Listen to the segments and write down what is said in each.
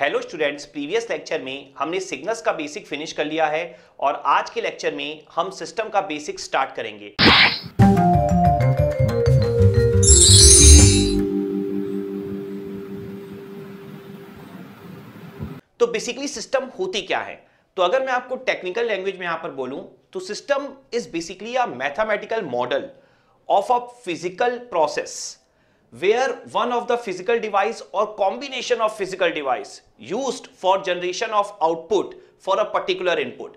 hello students previous lecture में हमने signals का बेसिक फिनिश कर लिया है और आज के लेक्चर में हम सिस्टम का बेसिक स्टार्ट करेंगे तो बेसिकली सिस्टम होती क्या है तो अगर मैं आपको टेक्निकल लैंग्वेज में यहां पर बोलूं तो system is basically a mathematical model of a physical process where one of the physical device or combination of physical device used for generation of output for a particular input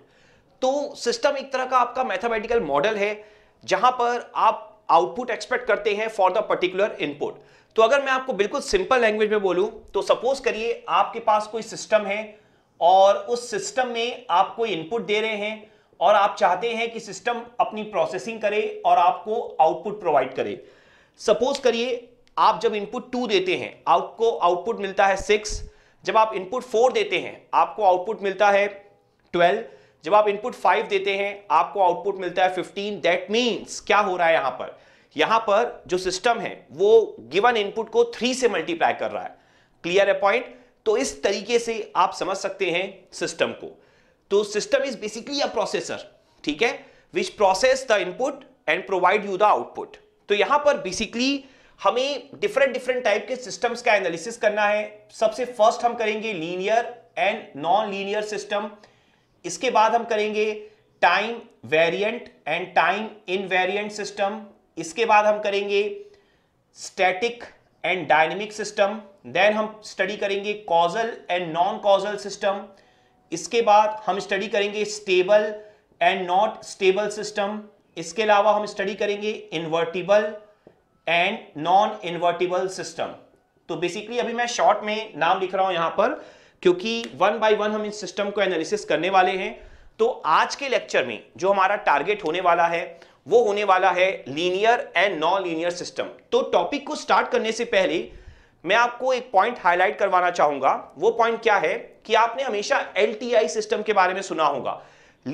तो system एक तरह का आपका mathematical model है जहां पर आप output expect करते हैं फॉर द पर्टिकुलर इनपुट तो अगर मैं आपको बिल्कुल सिंपल लैंग्वेज में बोलूं तो सपोज करिए आपके पास कोई सिस्टम है और उस सिस्टम में आप कोई इनपुट दे रहे हैं और आप चाहते हैं कि सिस्टम अपनी प्रोसेसिंग करे और आपको आउटपुट प्रोवाइड करे सपोज करिए आप जब इनपुट टू देते हैं आपको आउटपुट मिलता है सिक्स जब आप इनपुट फोर देते हैं आपको आउटपुट मिलता है ट्वेल्व जब आप इनपुट फाइव देते हैं आपको आउटपुट मिलता है फिफ्टीन दैट मीन्स क्या हो रहा है यहां पर यहां पर जो सिस्टम है वो गिवन इनपुट को थ्री से मल्टीप्लाई कर रहा है क्लियर है पॉइंट तो इस तरीके से आप समझ सकते हैं सिस्टम को तो system is basically a processor ठीक है which process the input and provide you the output तो यहां पर बेसिकली हमें डिफरेंट डिफरेंट टाइप के सिस्टम्स का एनालिसिस करना है सबसे फर्स्ट हम करेंगे linear and non linear system इसके बाद हम करेंगे time variant and time invariant system इसके बाद हम करेंगे static and dynamic system then हम स्टडी करेंगे causal and non causal system इसके बाद हम स्टडी करेंगे stable and not stable system इसके अलावा हम स्टडी करेंगे invertible and non invertible system तो बेसिकली अभी मैं शॉर्ट में नाम लिख रहा हूं यहां पर क्योंकि वन बाय वन हम इस सिस्टम को एनालिसिस करने वाले हैं तो आज के लेक्चर में जो हमारा टारगेट होने वाला है वो होने वाला है linear and non linear system तो टॉपिक को स्टार्ट करने से पहले मैं आपको एक पॉइंट हाईलाइट करवाना चाहूंगा वो पॉइंट क्या है कि आपने हमेशा एल सिस्टम के बारे में सुना होगा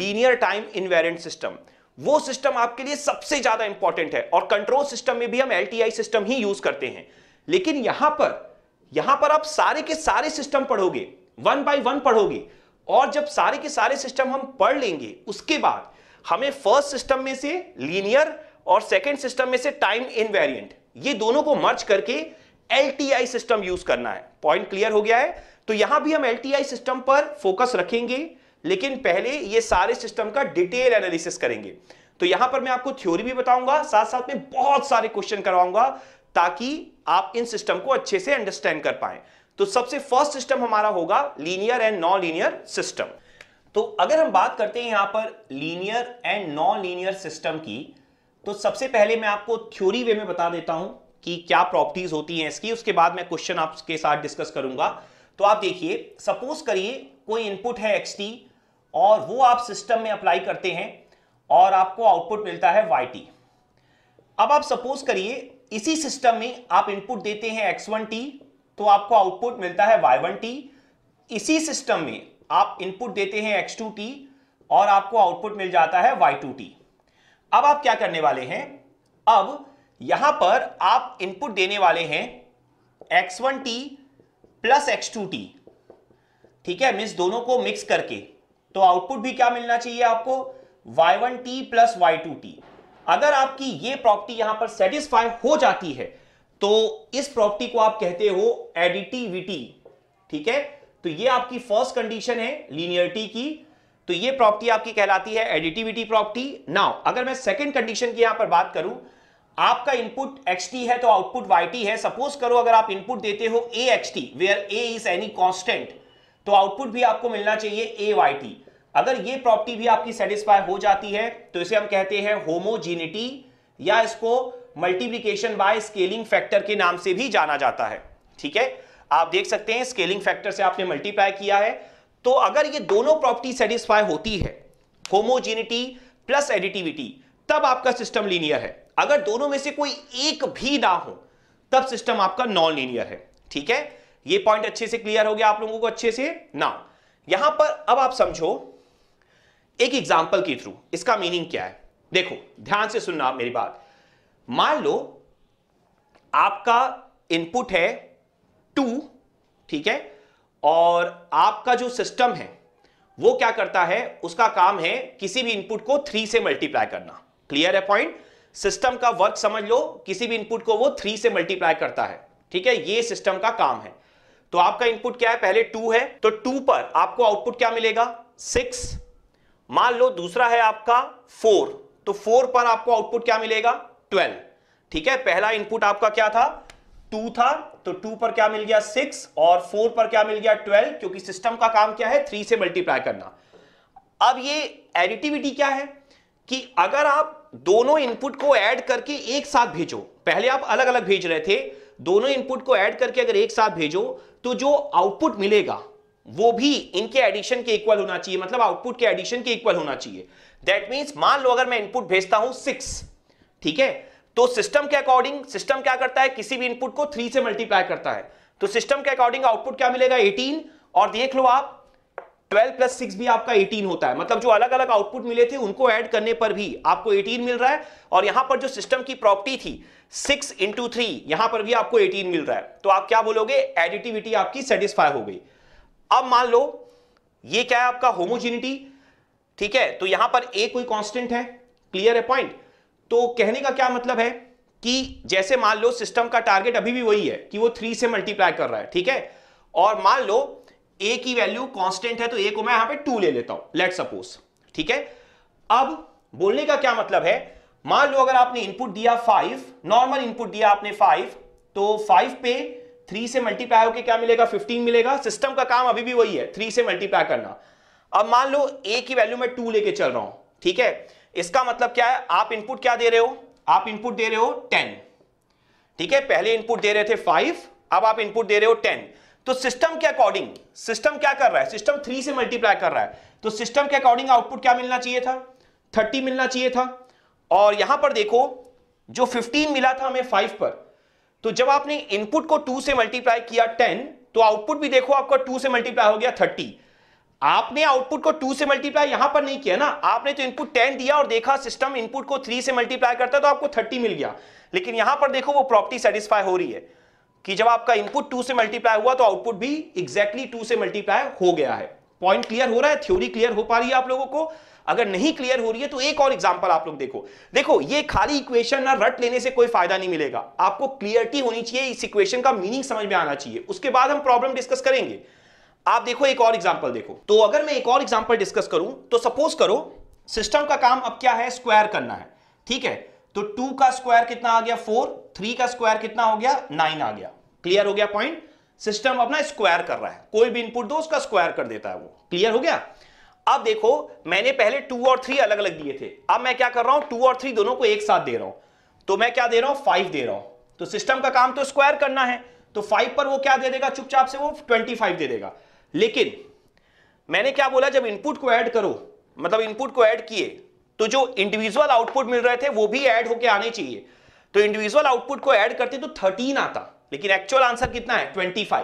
लीनियर टाइम इनवेरेंट सिस्टम वो सिस्टम आपके लिए सबसे ज्यादा इंपॉर्टेंट है और कंट्रोल सिस्टम में भी हम एल सिस्टम ही यूज करते हैं लेकिन यहां पर यहां पर आप सारे के सारे सिस्टम पढ़ोगे वन बाय वन पढ़ोगे और जब सारे के सारे सिस्टम हम पढ़ लेंगे उसके बाद हमें फर्स्ट सिस्टम में से लीनियर और सेकेंड सिस्टम में से टाइम इन ये दोनों को मर्ज करके एल सिस्टम यूज करना है पॉइंट क्लियर हो गया है तो यहां भी हम एल सिस्टम पर फोकस रखेंगे लेकिन पहले ये सारे सिस्टम का डिटेल एनालिसिस करेंगे तो यहां पर मैं आपको थ्योरी भी बताऊंगा साथ साथ में बहुत सारे क्वेश्चन करवाऊंगा ताकि आप इन सिस्टम को अच्छे से अंडरस्टैंड कर पाए तो सबसे फर्स्ट सिस्टम हमारा होगा linear and non linear system तो अगर हम बात करते हैं यहां पर linear and non linear system की तो सबसे पहले मैं आपको थ्योरी वे में बता देता हूं कि क्या प्रॉपर्टीज होती हैं इसकी उसके बाद मैं क्वेश्चन आपके साथ डिस्कस करूंगा तो आप देखिए सपोज करिए कोई इनपुट है एक्सटी और वो आप सिस्टम में अप्लाई करते हैं और आपको आउटपुट मिलता है वाई टी अब आप सपोज करिए इसी सिस्टम में आप इनपुट देते हैं एक्स वन टी तो आपको आउटपुट मिलता है वाई वन टी इसी सिस्टम में आप इनपुट देते हैं एक्स टू टी और आपको आउटपुट मिल जाता है वाई टू टी अब आप क्या करने वाले हैं अब यहां पर आप इनपुट देने वाले हैं x one t plus x two t ठीक है मिस दोनों को मिक्स करके तो आउटपुट भी क्या मिलना चाहिए आपको y one t plus y अगर आपकी ये प्रॉपर्टी यहां पर सेटिस्फाई हो जाती है तो इस प्रॉपर्टी को आप कहते हो एडिटिविटी ठीक है तो ये आपकी फर्स्ट कंडीशन है लीनियरिटी की तो ये प्रॉपर्टी आपकी कहलाती है एडिटिविटी प्रॉपर्टी नाउ अगर मैं सेकंड कंडीशन की यहां पर बात करूं आपका इनपुट xt है तो आउटपुट टी है सपोज करो अगर आप इनपुट देते हो t where a is any constant तो आउटपुट भी आपको मिलना चाहिए ए वाई टी अगर ये प्रॉपर्टी भी आपकी सेटिस्फाई हो जाती है तो इसे हम कहते हैं होमोजीनिटी या इसको मल्टीप्लीकेशन बाय स्केलिंग फैक्टर के नाम से भी जाना जाता है ठीक है आप देख सकते हैं स्केलिंग फैक्टर से आपने मल्टीप्लाई किया है तो अगर ये दोनों प्रॉपर्टी सेटिस्फाई होती है होमोजेनिटी प्लस एडिटिविटी तब आपका सिस्टम लीनियर है अगर दोनों में से कोई एक भी ना हो तब सिस्टम आपका नॉन लीनियर है ठीक है ये पॉइंट अच्छे से क्लियर हो गया आप लोगों को अच्छे से ना यहां पर अब आप समझो एक एग्जाम्पल के थ्रू इसका मीनिंग क्या है देखो ध्यान से सुनना आप मेरी बात मान लो आपका इनपुट है टू ठीक है और आपका जो सिस्टम है वो क्या करता है उसका काम है किसी भी इनपुट को थ्री से मल्टीप्लाई करना क्लियर है पॉइंट सिस्टम का वर्क समझ लो किसी भी इनपुट को वो थ्री से मल्टीप्लाई करता है ठीक है ये सिस्टम का काम है तो आपका इनपुट क्या है पहले टू है तो टू पर आपको आउटपुट क्या मिलेगा सिक्स मान लो दूसरा है आपका फोर तो फोर पर आपको आउटपुट क्या मिलेगा ट्वेल्व ठीक है पहला इनपुट आपका क्या था टू था तो टू पर क्या मिल गया सिक्स और फोर पर क्या मिल गया ट्वेल्व क्योंकि सिस्टम का काम क्या है थ्री से मल्टीप्लाई करना अब ये एडिटिविटी क्या है कि अगर आप दोनों इनपुट को ऐड करके एक साथ भेजो पहले आप अलग अलग भेज रहे थे दोनों इनपुट को ऐड करके अगर एक साथ भेजो तो जो आउटपुट मिलेगा वो भी इनके एडिशन के इक्वल होना चाहिए मतलब आउटपुट के एडिशन के इक्वल होना चाहिए दैट मीन मान लो अगर मैं इनपुट भेजता हूं सिक्स ठीक है तो सिस्टम के अकॉर्डिंग सिस्टम क्या करता है किसी भी इनपुट को थ्री से मल्टीप्लाई करता है तो सिस्टम के अकॉर्डिंग आउटपुट क्या मिलेगा एटीन और देख लो आप 12 प्लस सिक्स भी आपका 18 होता है मतलब जो अलग अलग आउटपुट मिले थे उनको ऐड करने पर भी आपको 18 मिल रहा है और यहां पर जो सिस्टम की प्रॉपर्टी थी 6 इंटू थ्री यहां पर भी आपको 18 मिल रहा है तो आप क्या बोलोगे एडिटिविटी आपकी सेटिस्फाई हो गई अब मान लो ये क्या है आपका होमोजिनिटी ठीक है तो यहां पर ए कोई कॉन्स्टेंट है क्लियर है पॉइंट तो कहने का क्या मतलब है कि जैसे मान लो सिस्टम का टारगेट अभी भी वही है कि वो थ्री से मल्टीप्लाई कर रहा है ठीक है और मान लो ए की वैल्यू कांस्टेंट है तो ए को मैं यहां पे टू ले लेता हूं लेट सपोज ठीक है अब बोलने का क्या मतलब है मान लो अगर आपने इनपुट दिया फाइव नॉर्मल इनपुट दिया आपने फाइव तो फाइव पे थ्री से मल्टीप्लाई होकर क्या मिलेगा फिफ्टीन मिलेगा सिस्टम का काम अभी भी वही है थ्री से मल्टीप्लाई करना अब मान लो ए की वैल्यू में टू लेके चल रहा हूं ठीक है इसका मतलब क्या है आप इनपुट क्या दे रहे हो आप इनपुट दे रहे हो टेन ठीक है पहले इनपुट दे रहे थे फाइव अब आप इनपुट दे रहे हो टेन तो सिस्टम के अकॉर्डिंग सिस्टम क्या कर रहा है सिस्टम थ्री से मल्टीप्लाई कर रहा है तो सिस्टम के अकॉर्डिंग आउटपुट क्या मिलना चाहिए था थर्टी मिलना चाहिए था और यहां पर देखो जो फिफ्टीन मिला था हमें फाइव पर तो जब आपने इनपुट को टू से मल्टीप्लाई किया टेन तो आउटपुट भी देखो आपका टू से मल्टीप्लाई हो गया थर्टी आपने आउटपुट को टू से मल्टीप्लाई यहां पर नहीं किया ना आपने तो इनपुट टेन दिया और देखा सिस्टम इनपुट को थ्री से मल्टीप्लाई करता है तो आपको थर्टी मिल गया लेकिन यहां पर देखो वो प्रॉपर्टी सेटिस्फाई हो रही है कि जब आपका इनपुट टू से मल्टीप्लाई हुआ तो आउटपुट भी एग्जैक्टली टू से मल्टीप्लाई हो गया है पॉइंट क्लियर हो रहा है थ्योरी क्लियर हो पा रही है आप लोगों को अगर नहीं क्लियर हो रही है तो एक और एग्जांपल आप लोग देखो देखो ये खाली इक्वेशन ना रट लेने से कोई फायदा नहीं मिलेगा आपको क्लियरिटी होनी चाहिए इस इक्वेशन का मीनिंग समझ में आना चाहिए उसके बाद हम प्रॉब्लम डिस्कस करेंगे आप देखो एक और एग्जाम्पल देखो तो अगर मैं एक और एग्जाम्पल डिस्कस करूं तो सपोज करो सिस्टम का काम अब क्या है स्क्वायर करना है ठीक है तो टू का स्क्वायर कितना आ गया फोर थ्री का स्क्वायर कितना हो गया नाइन आ गया क्लियर हो गया पॉइंट सिस्टम अपना स्क्वायर कर रहा है कोई भी इनपुट दो उसका स्क्वायर कर देता है वो क्लियर हो गया अब देखो मैंने पहले टू और थ्री अलग अलग दिए थे अब मैं क्या कर रहा हूं टू और थ्री दोनों को एक साथ दे रहा हूं तो मैं क्या दे रहा हूं फाइव दे रहा हूं तो सिस्टम का काम तो स्क्वायर करना है तो फाइव पर वो क्या दे देगा चुपचाप से वो ट्वेंटी फाइव दे देगा लेकिन मैंने क्या बोला जब इनपुट को ऐड करो मतलब इनपुट को ऐड किए तो जो इंडिविजुअल आउटपुट मिल रहे थे वो भी ऐड होके आने चाहिए तो इंडिविजुअल आउटपुट को ऐड करते तो 13 आता लेकिन एक्चुअल आंसर कितना है 25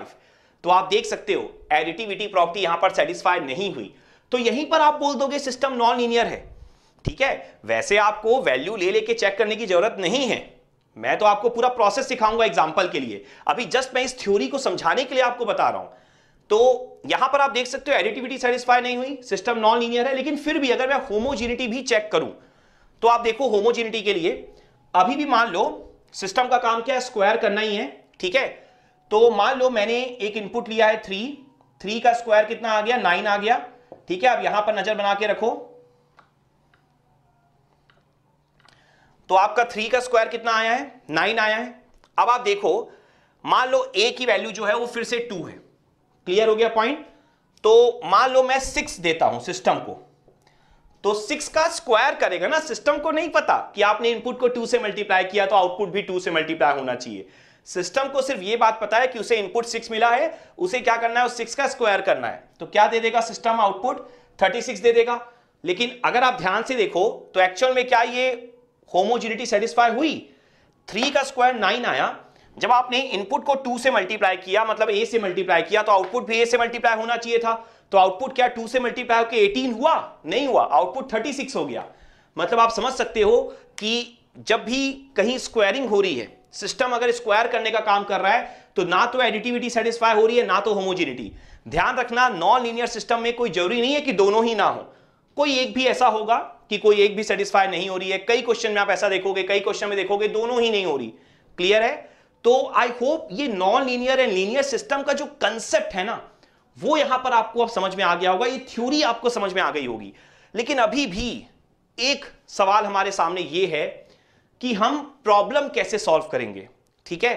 तो आप देख सकते हो एडिटिविटी प्रॉपर्टी यहां पर सेटिस्फाई नहीं हुई तो यहीं पर आप बोल दोगे सिस्टम नॉन लीनियर है ठीक है वैसे आपको वैल्यू ले लेके चेक करने की जरूरत नहीं है मैं तो आपको पूरा प्रोसेस सिखाऊंगा एग्जाम्पल के लिए अभी जस्ट मैं इस थ्योरी को समझाने के लिए आपको बता रहा हूं तो यहां पर आप देख सकते हो एडिटिविटी सेटिस्फाई नहीं हुई सिस्टम नॉन लीनियर है लेकिन फिर भी अगर मैं होमोजिनिटी भी चेक करूं तो आप देखो होमोजिनिटी के लिए अभी भी मान लो सिस्टम का काम क्या है स्क्वायर करना ही है ठीक है तो मान लो मैंने एक इनपुट लिया है थ्री थ्री का स्क्वायर कितना आ गया नाइन आ गया ठीक है आप यहां पर नजर बना के रखो तो आपका थ्री का स्क्वायर कितना आया है नाइन आया है अब आप देखो मान लो ए की वैल्यू जो है वो फिर से टू है क्लियर हो गया पॉइंट तो मान लो मैं सिक्स देता हूं सिस्टम को तो सिक्स का स्क्वायर करेगा ना सिस्टम को नहीं पता कि आपने इनपुट को टू से मल्टीप्लाई किया तो आउटपुट भी टू से मल्टीप्लाई होना चाहिए सिस्टम को सिर्फ यह बात पता है कि उसे इनपुट सिक्स मिला है उसे क्या करना है सिक्स का स्क्वायर करना है तो क्या दे देगा सिस्टम आउटपुट थर्टी सिक्स दे देगा लेकिन अगर आप ध्यान से देखो तो एक्चुअल में क्या ये होमोजिनिटी सेटिस्फाई हुई थ्री का स्क्वायर नाइन आया जब आपने इनपुट को टू से मल्टीप्लाई किया मतलब ए से मल्टीप्लाई किया तो आउटपुट भी ए से मल्टीप्लाई होना चाहिए था तो आउटपुट क्या टू से मल्टीप्लाई होकर एटीन हुआ नहीं हुआ आउटपुट थर्टी सिक्स हो गया मतलब आप समझ सकते हो कि जब भी कहीं स्क्वायरिंग हो रही है सिस्टम अगर स्क्वायर करने का काम कर रहा है तो ना तो एडिटिविटी सेटिस्फाई हो रही है ना तो होमोजिनिटी ध्यान रखना नॉन लीनियर सिस्टम में कोई जरूरी नहीं है कि दोनों ही ना हो कोई एक भी ऐसा होगा कि कोई एक भी सेटिस्फाई नहीं हो रही है कई क्वेश्चन में आप ऐसा देखोगे कई क्वेश्चन में देखोगे दोनों ही नहीं हो रही क्लियर है तो आई होप ये non linear and linear system का जो कंसेप्ट है ना वो यहां पर आपको अब समझ में आ गया होगा ये थ्योरी आपको समझ में आ गई होगी लेकिन अभी भी एक सवाल हमारे सामने ये है कि हम प्रॉब्लम कैसे सॉल्व करेंगे ठीक है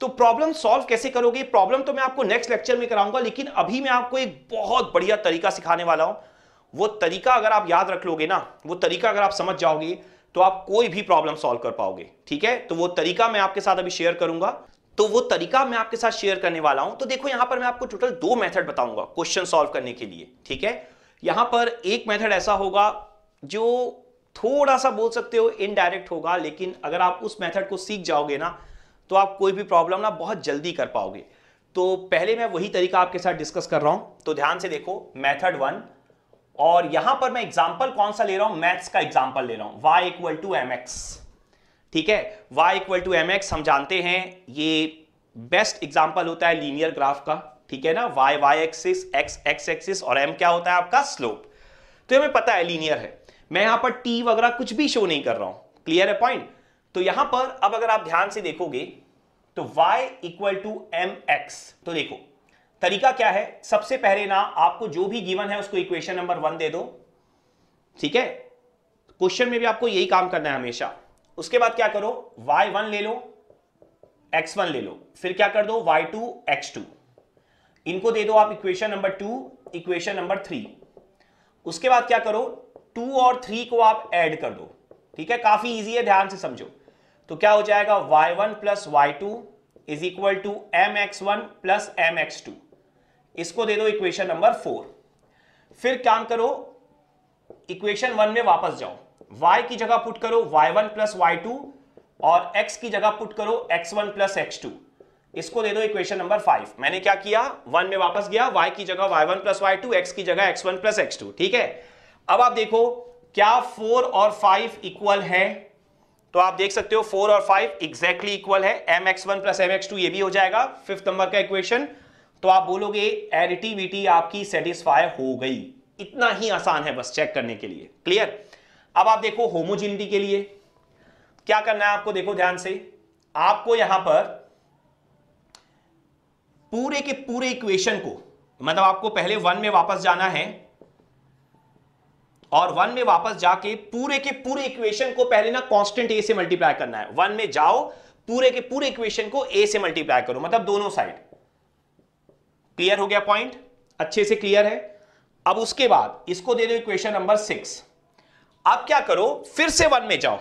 तो प्रॉब्लम सॉल्व कैसे करोगे प्रॉब्लम तो मैं आपको नेक्स्ट लेक्चर में कराऊंगा लेकिन अभी मैं आपको एक बहुत बढ़िया तरीका सिखाने वाला हूं वो तरीका अगर आप याद रख लोगे ना वो तरीका अगर आप समझ जाओगे तो आप कोई भी प्रॉब्लम सॉल्व कर पाओगे ठीक है तो वो तरीका मैं आपके साथ अभी शेयर करूंगा तो वो तरीका मैं आपके साथ शेयर करने वाला हूं तो देखो यहां पर मैं आपको टोटल दो मेथड बताऊंगा क्वेश्चन सॉल्व करने के लिए ठीक है यहां पर एक मेथड ऐसा होगा जो थोड़ा सा बोल सकते हो इनडायरेक्ट होगा लेकिन अगर आप उस मेथड को सीख जाओगे ना तो आप कोई भी प्रॉब्लम ना बहुत जल्दी कर पाओगे तो पहले मैं वही तरीका आपके साथ डिस्कस कर रहा हूं तो ध्यान से देखो मेथड वन और यहां पर मैं एग्जाम्पल कौन सा ले रहा हूं मैथ्स का एग्जाम्पल ले रहा हूं y इक्वल टू एम ठीक है y इक्वल टू एम हम जानते हैं ये बेस्ट एग्जाम्पल होता है लीनियर ग्राफ का ठीक है ना y y axis x x axis और m क्या होता है आपका स्लोप तो हमें पता है लीनियर है मैं यहां पर t वगैरह कुछ भी शो नहीं कर रहा हूं क्लियर है पॉइंट तो यहां पर अब अगर आप ध्यान से देखोगे तो y इक्वल टू एम तो देखो तरीका क्या है सबसे पहले ना आपको जो भी गिवन है उसको इक्वेशन नंबर वन दे दो ठीक है क्वेश्चन में भी आपको यही काम करना है हमेशा उसके बाद क्या करो वाई वन ले लो एक्स वन ले लो फिर क्या कर दो वाई टू एक्स टू इनको दे दो आप equation number two equation number three उसके बाद क्या करो टू और थ्री को आप एड कर दो ठीक है काफी ईजी है ध्यान से समझो तो क्या हो जाएगा y one plus y two is equal to m x one plus m x two इसको दे दो इक्वेशन नंबर फोर फिर काम करो इक्वेशन वन में वापस जाओ y की जगह पुट करो y1 वन प्लस वाई और x की जगह पुट करो x1 वन प्लस एक्स इसको दे दो इक्वेशन नंबर फाइव मैंने क्या किया वन में वापस गया y की जगह y1 one plus Y x की जगह x1 वन प्लस एक्स ठीक है अब आप देखो क्या फोर और फाइव इक्वल है तो आप देख सकते हो फोर और फाइव एग्जैक्टली इक्वल है m x one plus m x two ये भी हो जाएगा फिफ्थ नंबर का इक्वेशन तो आप बोलोगे एडिटिविटी आपकी सेटिस्फाई हो गई इतना ही आसान है बस चेक करने के लिए क्लियर अब आप देखो होमोजिनिटी के लिए क्या करना है आपको देखो ध्यान से आपको यहां पर पूरे के पूरे इक्वेशन को मतलब आपको पहले वन में वापस जाना है और वन में वापस जाके पूरे के पूरे इक्वेशन को पहले ना कांस्टेंट ए से मल्टीप्लाई करना है वन में जाओ पूरे के पूरे इक्वेशन को ए से मल्टीप्लाई करो मतलब दोनों साइड क्लियर हो गया पॉइंट अच्छे से क्लियर है अब उसके बाद इसको दे दो इक्वेशन नंबर सिक्स अब क्या करो फिर से वन में जाओ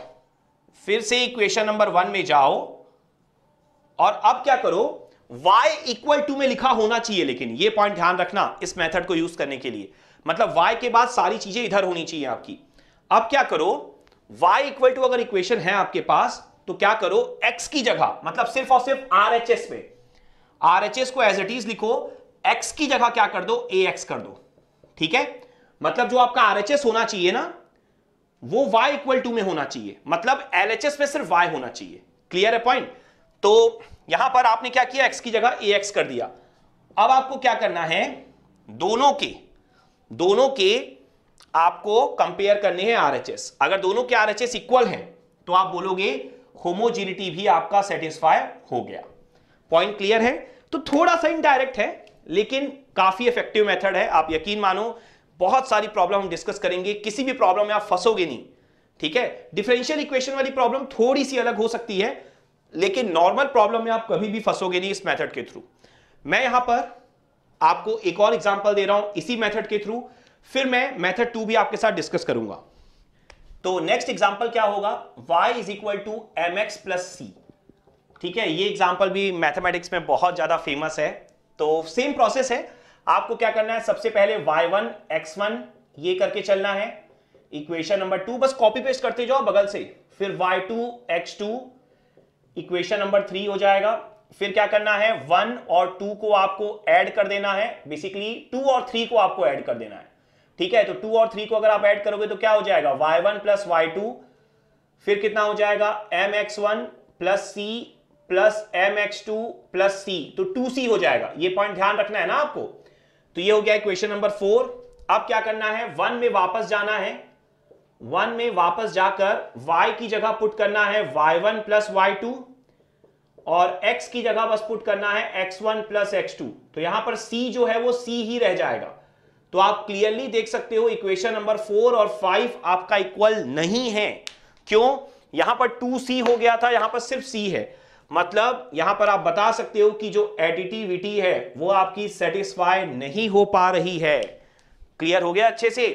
फिर से इक्वेशन नंबर वन में जाओ और अब क्या करो y इक्वल टू में लिखा होना चाहिए लेकिन ये पॉइंट ध्यान रखना इस मेथड को यूज करने के लिए मतलब y के बाद सारी चीजें इधर होनी चाहिए आपकी अब क्या करो y इक्वल टू अगर इक्वेशन है आपके पास तो क्या करो x की जगह मतलब सिर्फ और सिर्फ आर एच एस में आर एच एस को एज इट इज लिखो x की जगह क्या कर दो ए एक्स कर दो ठीक है मतलब जो आपका आर होना चाहिए ना वो y इक्वल टू में होना चाहिए मतलब एलएचएस में सिर्फ y होना चाहिए क्लियर है पॉइंट तो यहां पर आपने क्या किया x की जगह ए एक्स कर दिया अब आपको क्या करना है दोनों के दोनों के आपको कंपेयर करने हैं आरएचएस अगर दोनों के आरएचएस इक्वल हैं तो आप बोलोगे होमोजिनिटी भी आपका सेटिस्फाई हो गया पॉइंट क्लियर है तो थोड़ा सा इनडायरेक्ट है लेकिन काफी इफेक्टिव मेथड है आप यकीन मानो बहुत सारी प्रॉब्लम हम डिस्कस करेंगे किसी भी प्रॉब्लम में आप फंसोगे नहीं ठीक है डिफरेंशियल इक्वेशन वाली प्रॉब्लम थोड़ी सी अलग हो सकती है लेकिन नॉर्मल प्रॉब्लम में आप कभी भी फंसोगे नहीं इस मेथड के थ्रू मैं यहां पर आपको एक और एग्जांपल दे रहा हूं इसी मेथड के थ्रू फिर मैं मेथड टू भी आपके साथ डिस्कस करूंगा तो नेक्स्ट एग्जांपल क्या होगा y is equal to m x plus c ठीक है ये एग्जांपल भी मैथमेटिक्स में बहुत ज्यादा फेमस है तो सेम प्रोसेस है आपको क्या करना है सबसे पहले y1 x1 ये करके चलना है इक्वेशन नंबर टू बस कॉपी पेस्ट करते जाओ बगल से फिर y2 x2 equation number three हो जाएगा फिर क्या करना है वन और टू को आपको ऐड कर देना है बेसिकली टू और थ्री को आपको ऐड कर देना है ठीक है तो टू और थ्री को अगर आप ऐड करोगे तो क्या हो जाएगा y one plus y two फिर कितना हो जाएगा m x one plus c plus m x two plus c तो टू सी हो जाएगा ये पॉइंट ध्यान रखना है ना आपको तो ये हो गया क्वेश्चन नंबर फोर अब क्या करना है वन में वापस जाना है वन में वापस जाकर y की जगह पुट करना है y1 वन प्लस वाई और x की जगह बस पुट करना है x1 वन प्लस एक्स तो यहां पर c जो है वो c ही रह जाएगा तो आप क्लियरली देख सकते हो इक्वेशन नंबर फोर और फाइव आपका इक्वल नहीं है क्यों यहां पर टू सी हो गया था यहां पर सिर्फ सी है मतलब यहां पर आप बता सकते हो कि जो एडिटिविटी है वो आपकी सेटिस्फाई नहीं हो पा रही है क्लियर हो गया अच्छे से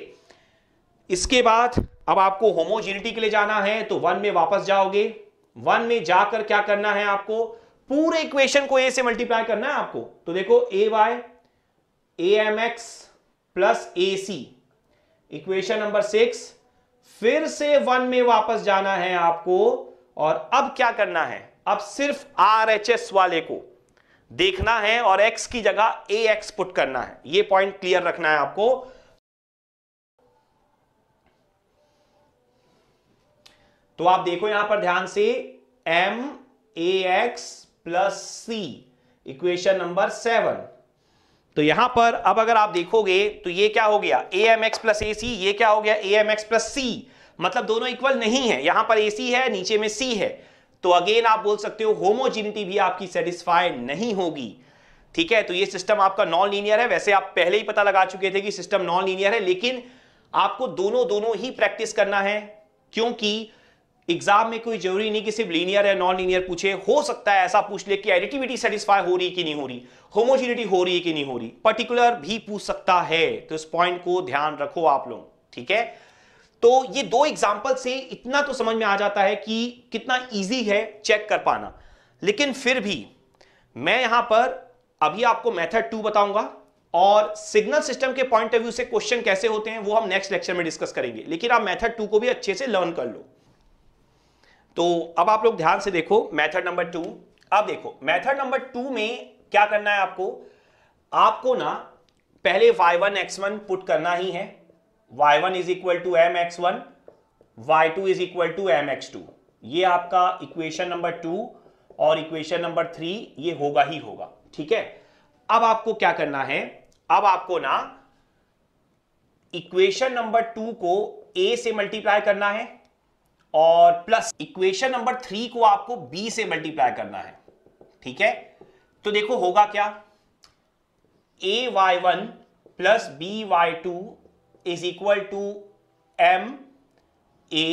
इसके बाद अब आपको होमोजिनिटी के लिए जाना है तो वन में वापस जाओगे वन में जाकर क्या करना है आपको पूरे इक्वेशन को ए से मल्टीप्लाई करना है आपको तो देखो a y a m x plus a c equation number six फिर से वन में वापस जाना है आपको और अब क्या करना है अब सिर्फ आर एच एस वाले को देखना है और एक्स की जगह ए एक्स पुट करना है यह पॉइंट क्लियर रखना है आपको तो आप देखो यहां पर ध्यान से m a x plus c equation number seven तो यहां पर अब अगर आप देखोगे तो ये क्या हो गया a m x plus a c ये क्या हो गया a m x plus c मतलब दोनों इक्वल नहीं है यहां पर ए सी है नीचे में सी है तो अगेन आप बोल सकते हो होमोजिनिटी भी आपकी सेटिस्फाई नहीं होगी ठीक है तो ये सिस्टम आपका नॉन लीनियर है वैसे आप पहले ही पता लगा चुके थे कि सिस्टम नॉन लीनियर है लेकिन आपको दोनों दोनों ही प्रैक्टिस करना है क्योंकि एग्जाम में कोई जरूरी नहीं कि सिर्फ लीनियर या नॉन लीनियर पूछे हो सकता है ऐसा पूछ ले कि एडिटिविटी सेटिस्फाई हो रही कि नहीं हो रही होमोजिनिटी हो रही कि नहीं हो रही पर्टिकुलर भी पूछ सकता है तो इस पॉइंट को ध्यान रखो आप लोग ठीक है तो ये दो एग्जाम्पल से इतना तो समझ में आ जाता है कि कितना ईजी है चेक कर पाना लेकिन फिर भी मैं यहां पर अभी आपको मेथड टू बताऊंगा और सिग्नल सिस्टम के पॉइंट ऑफ व्यू से क्वेश्चन कैसे होते हैं वो हम नेक्स्ट लेक्चर में डिस्कस करेंगे लेकिन आप मेथड टू को भी अच्छे से लर्न कर लो तो अब आप लोग ध्यान से देखो मेथड नंबर टू अब देखो मेथड नंबर टू में क्या करना है आपको आपको ना पहले y1 x1 पुट करना ही है y1 one is equal to m x one y two is equal to m x two ये आपका इक्वेशन नंबर टू और इक्वेशन नंबर थ्री ये होगा ही होगा ठीक है अब आपको क्या करना है अब आपको ना इक्वेशन नंबर टू को ए से मल्टीप्लाई करना है और प्लस इक्वेशन नंबर थ्री को आपको बी से मल्टीप्लाई करना है ठीक है तो देखो होगा क्या a y one plus b y two is equal to m a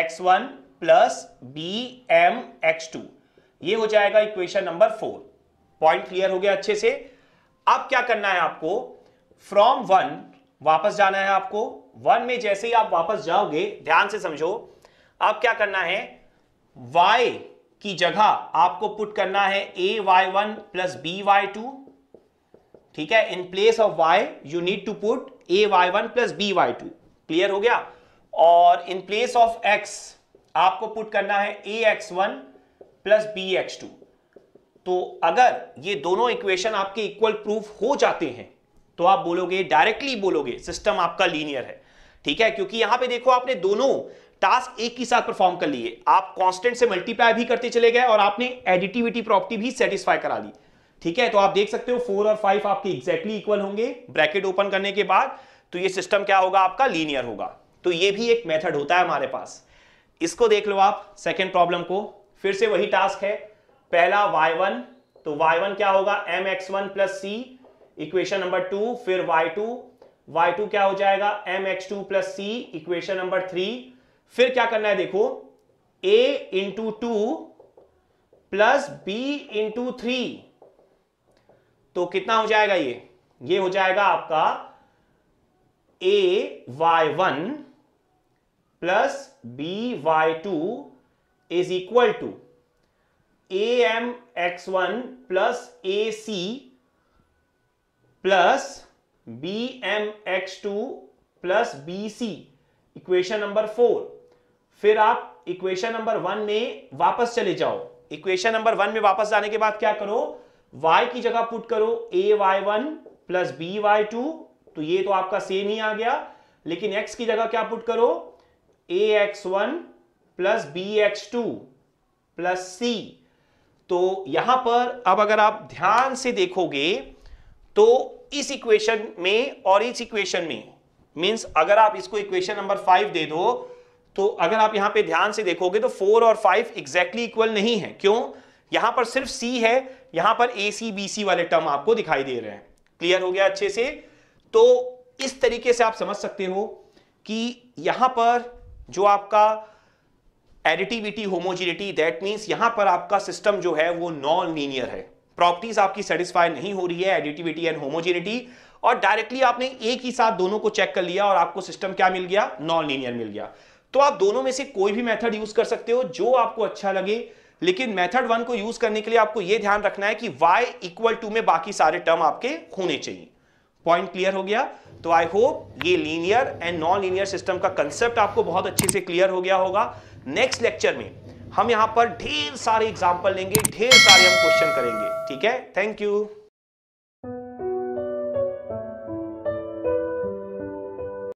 x one plus b m x two ये हो जाएगा equation number four point clear हो गया अच्छे से अब क्या करना है आपको फ्रॉम वन वापस जाना है आपको वन में जैसे ही आप वापस जाओगे ध्यान से समझो अब क्या करना है y की जगह आपको पुट करना है a y one plus b y two ठीक है in place of y you need to put a y one plus b y two clear हो गया और इन प्लेस ऑफ एक्स आपको पुट करना है a x one plus b x two तो अगर ये दोनों इक्वेशन आपके इक्वल प्रूफ हो जाते हैं तो आप बोलोगे डायरेक्टली बोलोगे सिस्टम आपका लीनियर है ठीक है क्योंकि यहां पे देखो आपने दोनों टास्क एक ही साथ परफॉर्म कर लिए आप कांस्टेंट से मल्टीप्लाई भी करते चले गए और आपने एडिटिविटी प्रॉपर्टी भी सेटिस्फाई करा ली ठीक है तो आप देख सकते हो फोर और फाइव आपके एग्जैक्टली इक्वल होंगे ब्रैकेट ओपन करने के बाद तो ये सिस्टम क्या होगा आपका लीनियर होगा तो ये भी एक मेथड होता है हमारे पास इसको देख लो आप सेकेंड प्रॉब्लम को फिर से वही टास्क है पहला वाई वन तो वाई वन क्या होगा m x one plus c equation number two फिर वाई टू वाई टू क्या हो जाएगा m x two plus c equation number three फिर क्या करना है देखो a into two plus b into three तो कितना हो जाएगा ये ये हो जाएगा आपका a y one plus b y two is equal to a m x one plus a c plus b m x two plus b c equation number four फिर आप इक्वेशन नंबर वन में वापस चले जाओ equation number one में वापस जाने के बाद क्या करो y की जगह पुट करो a y one plus b y two तो ये तो आपका सेम ही आ गया लेकिन x की जगह क्या पुट करो a x one plus b x two plus c तो यहां पर अब अगर आप ध्यान से देखोगे तो इस इक्वेशन में और इस इक्वेशन में मींस अगर आप इसको इक्वेशन नंबर फाइव दे दो तो अगर आप यहां पे ध्यान से देखोगे तो फोर और फाइव एग्जैक्टली इक्वल नहीं है क्यों यहां पर सिर्फ सी है यहां पर ए सी बी सी वाले टर्म आपको दिखाई दे रहे हैं क्लियर हो गया अच्छे से तो इस तरीके से आप समझ सकते हो कि यहां पर जो आपका एडिटिविटी होमोजिनिटी दैट मीन्स यहां पर आपका सिस्टम जो है वो नॉन लीनियर है प्रॉपर्टीज आपकी सेटिस्फाई नहीं हो रही है एडिटिविटी एंड होमोजिनिटी और डायरेक्टली आपने एक ही साथ दोनों को चेक कर लिया और आपको सिस्टम क्या मिल गया नॉन लीनियर मिल गया तो आप दोनों में से कोई भी मेथड यूज कर सकते हो जो आपको अच्छा लगे लेकिन मेथड वन को यूज करने के लिए आपको यह ध्यान रखना है कि y इक्वल टू में बाकी सारे टर्म आपके होने चाहिए पॉइंट क्लियर हो गया तो आई होप ये linear and non linear system का कंसेप्ट आपको बहुत अच्छे से क्लियर हो गया होगा नेक्स्ट लेक्चर में हम यहां पर ढेर सारे एग्जाम्पल लेंगे ढेर सारे हम क्वेश्चन करेंगे ठीक है थैंक यू